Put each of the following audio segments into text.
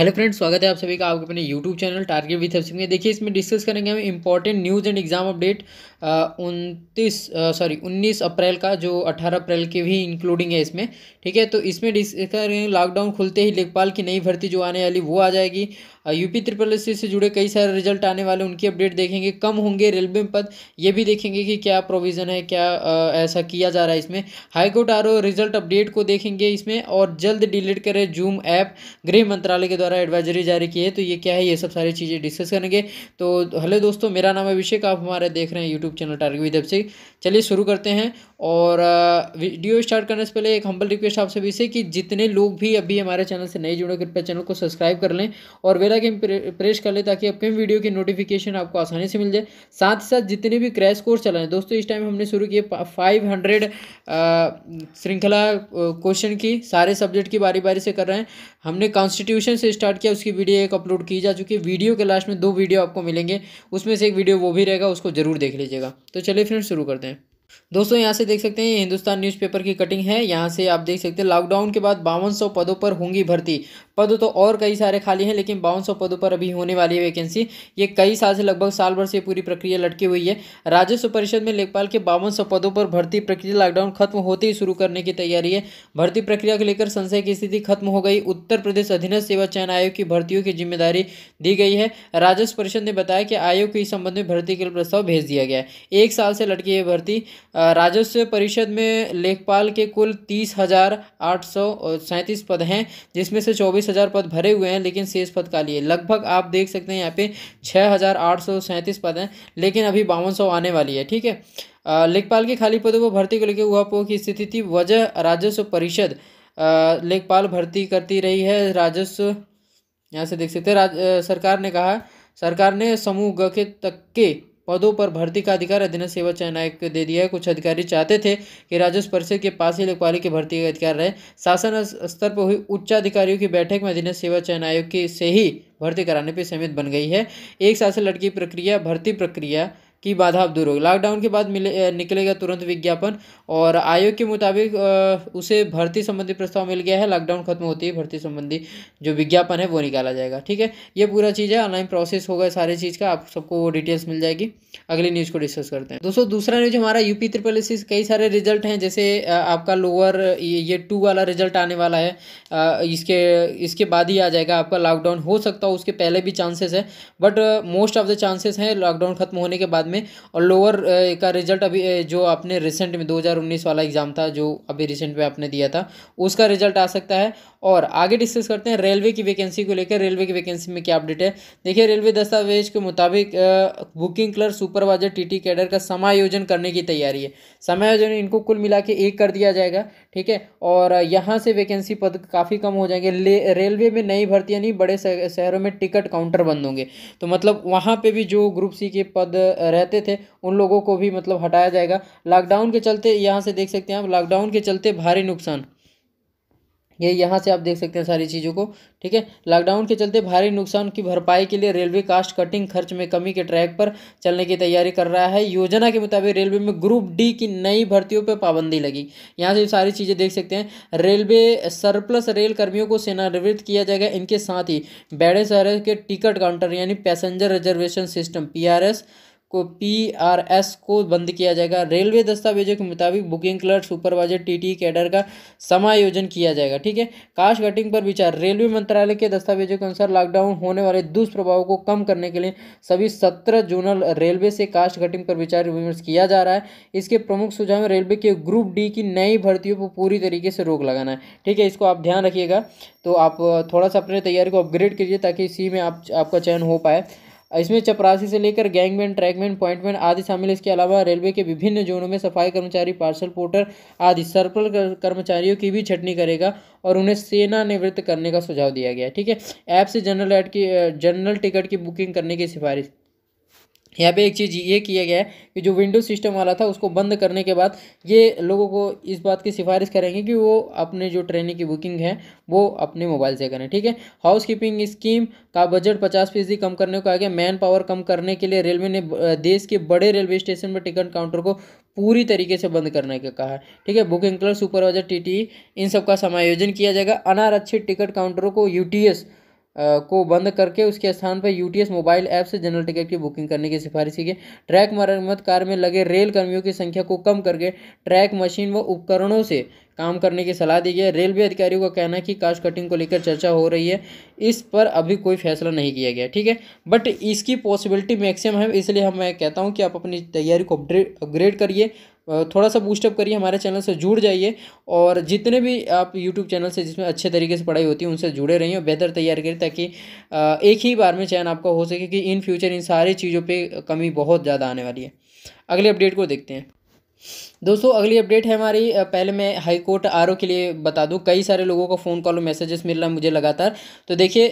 hello friends स्वागत है आप सभी का आपके अपने यूट्यूब चैनल टारगेट विथ हफसिंग में देखिए इसमें डिस्कस करेंगे हम important news and exam update उनतीस सॉरी उन्नीस अप्रैल का जो अठारह अप्रैल के भी इंक्लूडिंग है इसमें ठीक है तो इसमें डिस्कस करेंगे लॉकडाउन खुलते ही लेखपाल की नई भर्ती जो आने वाली वो आ जाएगी यूपी त्रिपल एस से जुड़े कई सारे रिजल्ट आने वाले उनकी अपडेट देखेंगे कम होंगे रेलवे पद ये भी देखेंगे कि क्या प्रोविज़न है क्या आ, ऐसा किया जा रहा है इसमें हाईकोर्ट आर रिजल्ट अपडेट को देखेंगे इसमें और जल्द डिलीट करें जूम ऐप गृह मंत्रालय के द्वारा एडवाइजरी जारी की है तो ये क्या है ये सब सारी चीज़ें डिस्कस करेंगे तो हेलो दोस्तों मेरा नाम अभिषेक आप हमारे देख रहे हैं यूट्यूब चैनल टारगे विद से चलिए शुरू करते हैं और वीडियो स्टार्ट करने से पहले एक हम्बल रिक्वेस्ट आप सभी से कि जितने लोग भी अभी हमारे चैनल से नए जुड़े कृपया चैनल को सब्सक्राइब कर लें और बेल आइकन प्रेस कर ले ताकि अपकमिंग वीडियो की नोटिफिकेशन आपको आसानी से मिल जाए साथ ही साथ जितने भी क्रैश कोर्स चलाए दोस्तों इस टाइम हमने शुरू किए फाइव हंड्रेड श्रृंखला क्वेश्चन की सारे सब्जेक्ट की बारी बारी से कर रहे हैं हमने कॉन्स्टिट्यूशन से स्टार्ट किया उसकी वीडियो एक अपलोड की जा चुकी है वीडियो के लास्ट में दो वीडियो आपको मिलेंगे उसमें से एक वीडियो वो भी रहेगा उसको जरूर देख लीजिएगा तो चलिए फ्रेंड्स शुरू करते हैं दोस्तों यहाँ से देख सकते हैं हिंदुस्तान न्यूज़पेपर की कटिंग है यहाँ से आप देख सकते हैं लॉकडाउन के बाद बावन सौ पदों पर होंगी भर्ती पद तो और कई सारे खाली हैं लेकिन बावन सौ पदों पर अभी होने वाली है वैकेंसी ये कई साल से लगभग साल भर से पूरी प्रक्रिया लटकी हुई है राजस्व परिषद में लेखपाल के बावन सौ पदों पर भर्ती प्रक्रिया लॉकडाउन खत्म होते ही शुरू करने की तैयारी है भर्ती प्रक्रिया को लेकर संशय की स्थिति खत्म हो गई उत्तर प्रदेश अधीनस्थ सेवा चयन आयोग की भर्तियों की जिम्मेदारी दी गई है राजस्व परिषद ने बताया कि आयोग के इस संबंध में भर्ती के लिए प्रस्ताव भेज दिया गया है एक साल से लटकी है भर्ती राजस्व परिषद में लेखपाल के कुल तीस हज़ार आठ सौ सैंतीस पद हैं जिसमें से चौबीस हज़ार पद भरे हुए हैं लेकिन शेष पद का है लगभग आप देख सकते हैं यहाँ पे छः हज़ार आठ सौ सैंतीस पद हैं लेकिन अभी बावन सौ आने वाली है ठीक है लेखपाल के खाली पदों पर भर्ती को लेकर हुआ की स्थिति थी वजह राजस्व परिषद लेखपाल भर्ती करती रही है राजस्व यहाँ से देख सकते हैं राज सरकार ने कहा सरकार ने समूह ग के तक के पदों पर भर्ती का अधिकार अधीन सेवा चयन आयोग को दे दिया है कुछ अधिकारी चाहते थे कि राजस्व परिषद के पास ही लेखपाल की भर्ती का अधिकार रहे शासन स्तर पर हुई उच्च अधिकारियों की बैठक में अधीन सेवा चयन आयोग की से ही भर्ती कराने पर सहमित बन गई है एक साथ से लड़की प्रक्रिया भर्ती प्रक्रिया की बाधा अब दूर होगी लॉकडाउन के बाद मिले निकलेगा तुरंत विज्ञापन और आयोग के मुताबिक उसे भर्ती संबंधी प्रस्ताव मिल गया है लॉकडाउन खत्म होती है भर्ती संबंधी जो विज्ञापन है वो निकाला जाएगा ठीक है ये पूरा चीज़ है ऑनलाइन प्रोसेस होगा सारी चीज़ का आप सबको वो डिटेल्स मिल जाएगी अगली न्यूज़ को डिस्कस करते हैं दोस्तों दूसरा न्यूज हमारा यूपी ट्रिपल एस कई सारे रिजल्ट हैं जैसे आपका लोअर ये टू वाला रिजल्ट आने वाला है इसके इसके बाद ही आ जाएगा आपका लॉकडाउन हो सकता हो उसके पहले भी चांसेस है but most of the chances हैं लॉकडाउन खत्म होने के बाद में और लोअर का रिजल्ट अभी जो आपने रिसेंट में दो वाला एग्ज़ाम था जो अभी रिसेंट में आपने दिया था उसका रिजल्ट आ सकता है और आगे डिस्कस करते हैं रेलवे की वैकेंसी को लेकर रेलवे की वैकेंसी में क्या अपडेट है देखिए रेलवे दस्तावेज के मुताबिक booking clerk supervisor TT cadre का समायोजन करने की तैयारी है समायोजन इनको कुल मिला के एक कर दिया जाएगा ठीक है और यहाँ से वैकेंसी पद काफ़ी कम हो जाएंगे रेलवे में नई भर्तियाँ नहीं बड़े शहरों में टिकट काउंटर बंद होंगे तो मतलब वहाँ पर भी जो ग्रुप सी के पद रहते थे उन लोगों को भी मतलब हटाया जाएगा लॉकडाउन के चलते यहाँ से देख सकते हैं आप लॉकडाउन के चलते भारी नुकसान ये यहाँ से आप देख सकते हैं सारी चीज़ों को ठीक है लॉकडाउन के चलते भारी नुकसान की भरपाई के लिए रेलवे कास्ट कटिंग खर्च में कमी के ट्रैक पर चलने की तैयारी कर रहा है योजना के मुताबिक रेलवे में ग्रुप डी की नई भर्तियों पर पाबंदी लगी यहाँ से सारी चीज़ें देख सकते हैं रेलवे सरप्लस रेल कर्मियों को सेनानिवृत्त किया जाएगा इनके साथ ही बैड़े शहर के टिकट काउंटर यानी पैसेंजर रिजर्वेशन सिस्टम पी को पी आर एस को बंद किया जाएगा रेलवे दस्तावेजों के मुताबिक booking clerk supervisor T T cadre का समायोजन किया जाएगा ठीक है कास्ट कटिंग पर विचार रेलवे मंत्रालय के दस्तावेजों के अनुसार लॉकडाउन होने वाले दुष्प्रभावों को कम करने के लिए सभी सत्रह जोनल रेलवे से कास्ट कटिंग पर विचार विमर्श किया जा रहा है इसके प्रमुख सुझाव रेलवे के ग्रुप डी की नई भर्तियों पर पूरी तरीके से रोक लगाना है ठीक है इसको आप ध्यान रखिएगा तो आप थोड़ा सा अपने तैयारी को अपग्रेड कीजिए ताकि इसी में आप आपका चयन हो पाए इसमें चपरासी से लेकर गैंगमैन ट्रैकमैन पॉइंटमैन आदि शामिल इसके अलावा रेलवे के विभिन्न जोनों में सफाई कर्मचारी पार्सल पोर्टर आदि सर्कल कर्मचारियों की भी छटनी करेगा और उन्हें सेनानिवृत्त करने का सुझाव दिया गया ठीक है ऐप से जनरल एड की जनरल टिकट की बुकिंग करने की सिफारिश यहाँ पे एक चीज़ ये किया गया है कि जो विंडो सिस्टम वाला था उसको बंद करने के बाद ये लोगों को इस बात की सिफारिश करेंगे कि वो अपने जो ट्रेनिंग की बुकिंग है वो अपने मोबाइल से करें ठीक है हाउस कीपिंग स्कीम का बजट पचास फीसदी कम करने को आ गया मैन पावर कम करने के लिए रेलवे ने देश के बड़े रेलवे स्टेशन पर टिकट काउंटर को पूरी तरीके से बंद करने का कहा है ठीक है बुकिंग क्लर्क सुपरवाइजर टी इन सब का समायोजन किया जाएगा अनारक्षित टिकट काउंटरों को यू को बंद करके उसके स्थान पर यूटीएस मोबाइल ऐप से जनरल टिकट की बुकिंग करने की सिफारिश की गई ट्रैक मरम्मत कार्य में लगे रेल कर्मियों की संख्या को कम करके ट्रैक मशीन व उपकरणों से काम करने की सलाह दी गई है रेलवे अधिकारियों का कहना है कि कास्ट कटिंग को लेकर चर्चा हो रही है इस पर अभी कोई फैसला नहीं किया गया ठीक है बट इसकी पॉसिबिलिटी मैक्सिमम है इसलिए हम मैं कहता हूँ कि आप अपनी तैयारी को अपग्रेड करिए थोड़ा सा बूस्टअप करिए हमारे चैनल से जुड़ जाइए और जितने भी आप यूट्यूब चैनल से जिसमें अच्छे तरीके से पढ़ाई होती है उनसे जुड़े रहिए और बेहतर तैयार करिए ताकि एक ही बार में चयन आपका हो सके कि इन फ्यूचर इन सारी चीज़ों पर कमी बहुत ज़्यादा आने वाली है अगले अपडेट को देखते हैं दोस्तों अगली अपडेट है हमारी पहले मैं हाई कोर्ट आर के लिए बता दूं कई सारे लोगों का फ़ोन कॉल और मैसेजेस मिल रहा है मुझे लगातार तो देखिए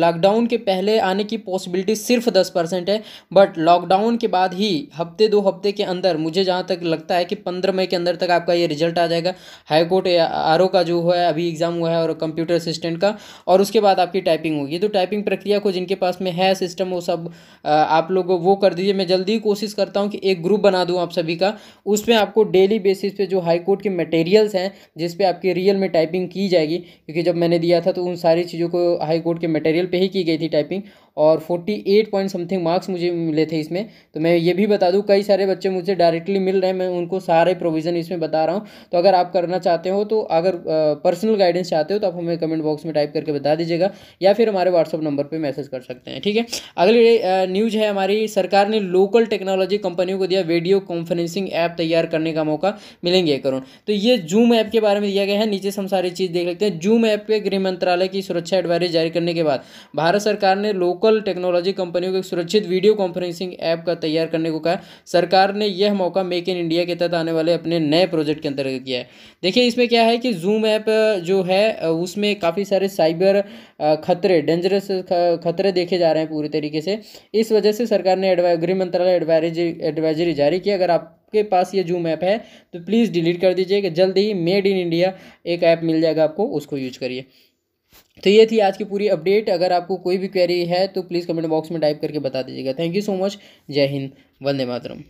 लॉकडाउन के पहले आने की पॉसिबिलिटी सिर्फ दस परसेंट है बट लॉकडाउन के बाद ही हफ्ते दो हफ्ते के अंदर मुझे जहाँ तक लगता है कि पंद्रह मई के अंदर तक आपका ये रिजल्ट आ जाएगा हाई कोर्ट आर का जो है अभी एग्ज़ाम हुआ है और कंप्यूटर असिस्टेंट का और उसके बाद आपकी टाइपिंग होगी तो टाइपिंग प्रक्रिया को जिनके पास में है सिस्टम वो सब आप लोग वो कर दीजिए मैं जल्दी कोशिश करता हूँ कि एक ग्रुप बना दूँ आप सभी का उसमें उसमें आपको डेली बेसिस पे जो हाई कोर्ट के मटेरियल्स हैं जिस पे आपकी रियल में टाइपिंग की जाएगी क्योंकि जब मैंने दिया था तो उन सारी चीज़ों को हाई कोर्ट के मटेरियल पे ही की गई थी टाइपिंग और forty eight point something marks मुझे मिले थे इसमें तो मैं ये भी बता दूँ कई सारे बच्चे मुझे डायरेक्टली मिल रहे हैं मैं उनको सारे प्रोविज़न इसमें बता रहा हूँ तो अगर आप करना चाहते हो तो अगर पर्सनल गाइडेंस चाहते हो तो आप हमें कमेंट बॉक्स में टाइप करके बता दीजिएगा या फिर हमारे व्हाट्सअप नंबर पर मैसेज कर सकते हैं ठीक है अगली न्यूज़ है हमारी सरकार ने लोकल टेक्नोलॉजी कंपनियों को दिया वीडियो कॉन्फ्रेंसिंग ऐप तैयार करने का मौका मिलेंगे करोड़ तो ये जूम ऐप के बारे में दिया गया है नीचे से हम सारी चीज़ देख लेते हैं जूम ऐप पर गृह मंत्रालय की सुरक्षा एडवाइज जारी करने के बाद भारत सरकार ने लोक लोकल टेक्नोलॉजी कंपनियों को एक सुरक्षित वीडियो कॉन्फ्रेंसिंग ऐप का तैयार करने को कहा सरकार ने यह मौका मेक इन इंडिया के तहत आने वाले अपने नए प्रोजेक्ट के अंतर्गत किया है देखिए इसमें क्या है कि जूम ऐप जो है उसमें काफ़ी सारे साइबर खतरे डेंजरस खतरे देखे जा रहे हैं पूरी तरीके से इस वजह से सरकार ने गृह मंत्रालय एडवाइजरी जारी की अगर आप आपके पास ये जूम ऐप है तो प्लीज़ डिलीट कर दीजिए कि जल्द ही मेड इन इंडिया एक ऐप मिल जाएगा आपको उसको यूज करिए तो ये थी आज की पूरी अपडेट अगर आपको कोई भी क्वेरी है तो प्लीज़ कमेंट बॉक्स में टाइप करके बता दीजिएगा थैंक यू सो मच जय हिंद वंदे मातरम